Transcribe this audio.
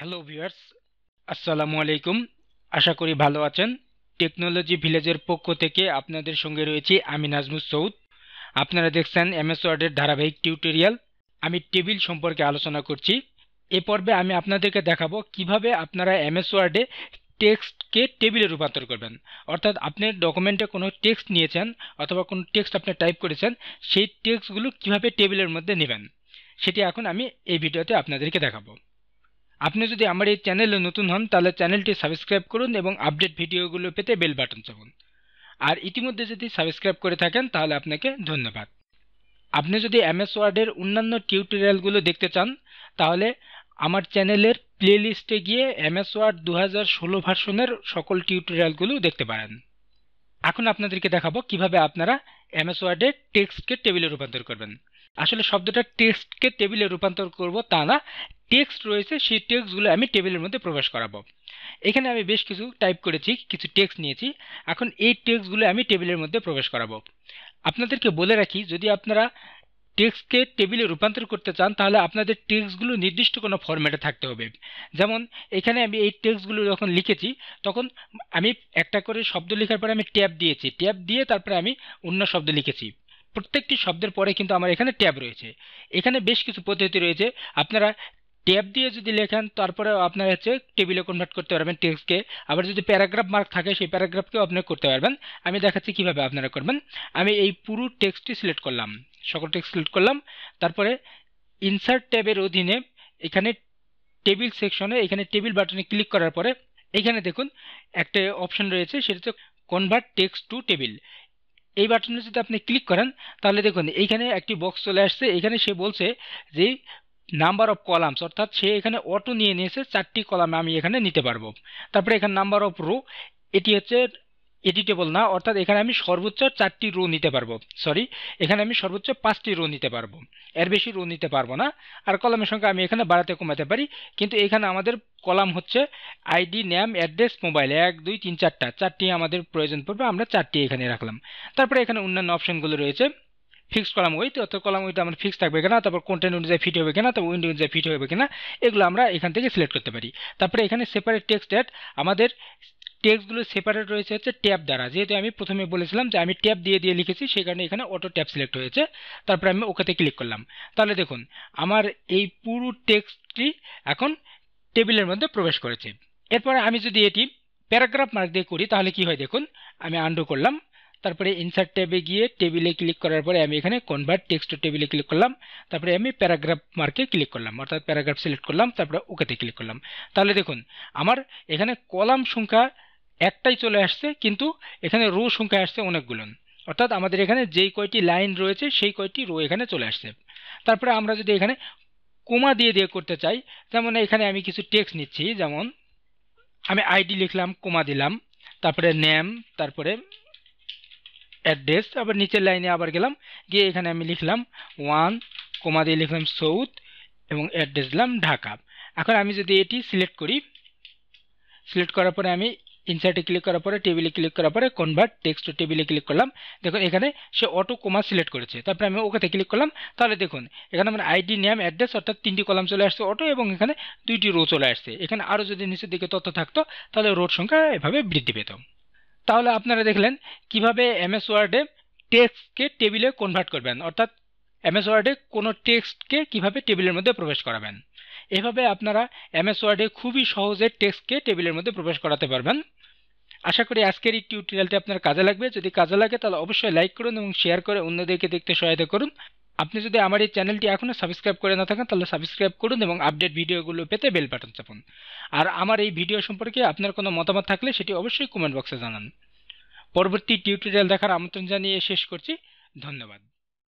hello viewers আসসালামু আলাইকুম আশা করি ভালো আছেন টেকনোলজি ভিলেজের পক্ষ থেকে আপনাদের সঙ্গে রয়েছি আমি নাজমুস সৌদ আপনারা দেখছেন এমএস ওয়ার্ডের ধারাবাহিক টিউটোরিয়াল আমি টেবিল সম্পর্কে আলোচনা করছি এ পর্বে আমি আপনাদেরকে দেখাবো কিভাবে আপনারা এমএস ওয়ার্ডে টেক্সটকে টেবিলে রূপান্তর করবেন অর্থাৎ আপনি ডকুমেন্টে কোনো টেক্সট নিয়েছেন অথবা কোনো টেক্সট আপনি টাইপ করেছেন সেই টেক্সটগুলো কিভাবে টেবিলের মধ্যে নেবেন সেটি এখন আমি এই ভিডিওতে আপনাদেরকে দেখাবো আপনি যদি আমার এই চ্যানেলে নতুন হন তাহলে চ্যানেলটি সাবস্ক্রাইব করুন এবং আপডেট ভিডিওগুলো পেতে বেল বাটন চাপুন আর ইতিমধ্যে যদি সাবস্ক্রাইব করে থাকেন তাহলে আপনাকে ধন্যবাদ আপনি যদি এমএস ওয়ার্ডের অন্যান্য টিউটোরিয়ালগুলো দেখতে চান তাহলে আমার চ্যানেলের প্লেলিস্টে গিয়ে এমএস ওয়ার্ড দু হাজার ষোলো ভার্সনের সকল টিউটোরিয়ালগুলো দেখতে পারেন এখন আপনাদেরকে দেখাবো কিভাবে আপনারা এমএস ওয়ার্ডের টেক্সটকে টেবিলে রূপান্তর করবেন আসলে শব্দটা টেক্সটকে টেবিলে রূপান্তর করব তা না টেক্সট রয়েছে সেই টেক্সটগুলো আমি টেবিলের মধ্যে প্রবেশ করাবো এখানে আমি বেশ কিছু টাইপ করেছি কিছু টেক্সট নিয়েছি এখন এই টেক্সটগুলো আমি টেবিলের মধ্যে প্রবেশ করাবো আপনাদেরকে বলে রাখি যদি আপনারা টেক্সটকে টেবিলে রূপান্তর করতে চান তাহলে আপনাদের টেক্সটগুলো নির্দিষ্ট কোনো ফরম্যাটে থাকতে হবে যেমন এখানে আমি এই টেক্সটগুলো যখন লিখেছি তখন আমি একটা করে শব্দ লেখার পরে আমি ট্যাব দিয়েছি ট্যাব দিয়ে তারপরে আমি অন্য শব্দ লিখেছি প্রত্যেকটি শব্দের পরে কিন্তু আমার এখানে ট্যাব রয়েছে এখানে বেশ কিছু পদ্ধতি রয়েছে আপনারা ট্যাব দিয়ে যদি লেখেন তারপরে আপনার হচ্ছে টেবিলে কনভার্ট করতে পারবেন টেক্সকে আবার যদি প্যারাগ্রাফ মার্ক থাকে সেই প্যারাগ্রাফকেও আপনি করতে পারবেন আমি দেখাচ্ছি কিভাবে আপনারা করবেন আমি এই পুরো টেক্সটটি সিলেক্ট করলাম সকল টেক্সট সিলেক্ট করলাম তারপরে ইনসার্ট ট্যাবের অধীনে এখানে টেবিল সেকশনে এখানে টেবিল বাটনে ক্লিক করার পরে এখানে দেখুন একটা অপশন রয়েছে সেটা হচ্ছে কনভার্ট টেক্সট টু টেবিল এই বাটনে যদি আপনি ক্লিক করেন তাহলে দেখুন এইখানে একটি বক্স চলে আসছে এখানে সে বলছে যে নাম্বার অফ কলামস অর্থাৎ সে এখানে অটো নিয়ে নিয়েছে চারটি কলামে আমি এখানে নিতে পারবো তারপরে এখানে নাম্বার অফ রো এটি হচ্ছে এডিটেবল না অর্থাৎ এখানে আমি সর্বোচ্চ চারটি রো নিতে পারবো সরি এখানে আমি সর্বোচ্চ পাঁচটি রো নিতে পারবো এর বেশি রো নিতে পারবো না আর কলামের সংখ্যা আমি এখানে বাড়াতে কমাতে পারি কিন্তু এখানে আমাদের কলাম হচ্ছে আইডি ন্যাম অ্যাড্রেস মোবাইল এক দুই তিন চারটা চারটি আমাদের প্রয়োজন পড়বে আমরা চারটি এখানে রাখলাম তারপরে এখানে অন্যান্য অপশনগুলো রয়েছে ফিক্স কলাম ওই তো অর্থাৎ কলাম ওইটা আমার ফিক্স থাকবে কিনা তারপর কন্টেন্ট অনুযায়ী ফিট হবে কিনা তারপর উইন্ডো অনুযায়ী ফিট হবে কিনা এগুলো আমরা এখান থেকে সিলেক্ট করতে পারি তারপরে এখানে সেপারেট টেক্সট অ্যাড আমাদের টেক্সটগুলো সেপারেট রয়েছে হচ্ছে ট্যাব দ্বারা যেহেতু আমি প্রথমে বলেছিলাম যে আমি ট্যাব দিয়ে দিয়ে লিখেছি সেই কারণে এখানে অটো ট্যাব সিলেক্ট হয়েছে তারপরে আমি ওকেতে ক্লিক করলাম তাহলে দেখুন আমার এই পুরো টেক্সটটি এখন টেবিলের মধ্যে প্রবেশ করেছে এরপরে আমি যদি এটি প্যারাগ্রাফ মার্ক দিয়ে করি তাহলে কি হয় দেখুন আমি আন্ডু করলাম তারপরে ইনসার্ট ট্যাবে গিয়ে টেবিলে ক্লিক করার পরে আমি এখানে কনভার্ট টেক্সট টেবিলে ক্লিক করলাম তারপরে আমি প্যারাগ্রাফ মার্কে ক্লিক করলাম অর্থাৎ প্যারাগ্রাফ সিলেক্ট করলাম তারপরে ওকেতে ক্লিক করলাম তাহলে দেখুন আমার এখানে কলাম সংখ্যা একটাই চলে আসছে কিন্তু এখানে রো সংখ্যা আসছে অনেকগুলো অর্থাৎ আমাদের এখানে যেই কয়টি লাইন রয়েছে সেই কয়টি রো এখানে চলে আসছে তারপরে আমরা যদি এখানে কোমা দিয়ে দিয়ে করতে চাই যেমন এখানে আমি কিছু টেক্স নিচ্ছি যেমন আমি আইডি লিখলাম কোমা দিলাম তারপরে নেম তারপরে অ্যাড্রেস আবার নিচের লাইনে আবার গেলাম গিয়ে এখানে আমি লিখলাম ওয়ান কোমা দিয়ে লিখলাম সৌথ এবং অ্যাড্রেস দিলাম ঢাকা এখন আমি যদি এটি সিলেক্ট করি সিলেক্ট করার পরে আমি ইনসার্টে ক্লিক করার পরে টেবিলে ক্লিক করার পরে কনভার্ট টেক্সট টু টেবিলে ক্লিক করলাম দেখুন এখানে সে অটো কমা সিলেক্ট করেছে তারপরে আমি ওকেতে ক্লিক করলাম তাহলে দেখুন এখানে আমার আইডি নেম অ্যাড্রেস অর্থাৎ তিনটি কলাম চলে আসছে অটো এবং এখানে দুইটি রো চলে আসছে এখানে আরও যদি নিচের দিকে তথ্য থাকতো তাহলে রোড সংখ্যা এভাবে বৃদ্ধি পেত তাহলে আপনারা দেখলেন কিভাবে এমএস ওয়ার্ডে টেক্সটকে টেবিলে কনভার্ট করবেন অর্থাৎ এমএস ওয়ার্ডে কোনো টেক্সটকে কিভাবে টেবিলের মধ্যে প্রবেশ করাবেন এভাবে আপনারা এমএস ওয়ার্ডে খুবই সহজে টেক্সটকে টেবিলের মধ্যে প্রবেশ করাতে পারবেন আশা করি আজকের এই টিউটোরিয়ালটি আপনার কাজে লাগবে যদি কাজে লাগে তাহলে অবশ্যই লাইক করুন এবং শেয়ার করে অন্যদেরকে দেখতে সহায়তা করুন আপনি যদি আমার এই চ্যানেলটি এখনও সাবস্ক্রাইব করে না থাকেন তাহলে সাবস্ক্রাইব করুন এবং আপডেট ভিডিওগুলো পেতে বেল বাটন চাপুন আর আমার এই ভিডিও সম্পর্কে আপনার কোনো মতামত থাকলে সেটি অবশ্যই কমেন্ট বক্সে জানান পরবর্তী টিউটোরিয়াল দেখার আমন্ত্রণ জানিয়ে শেষ করছি ধন্যবাদ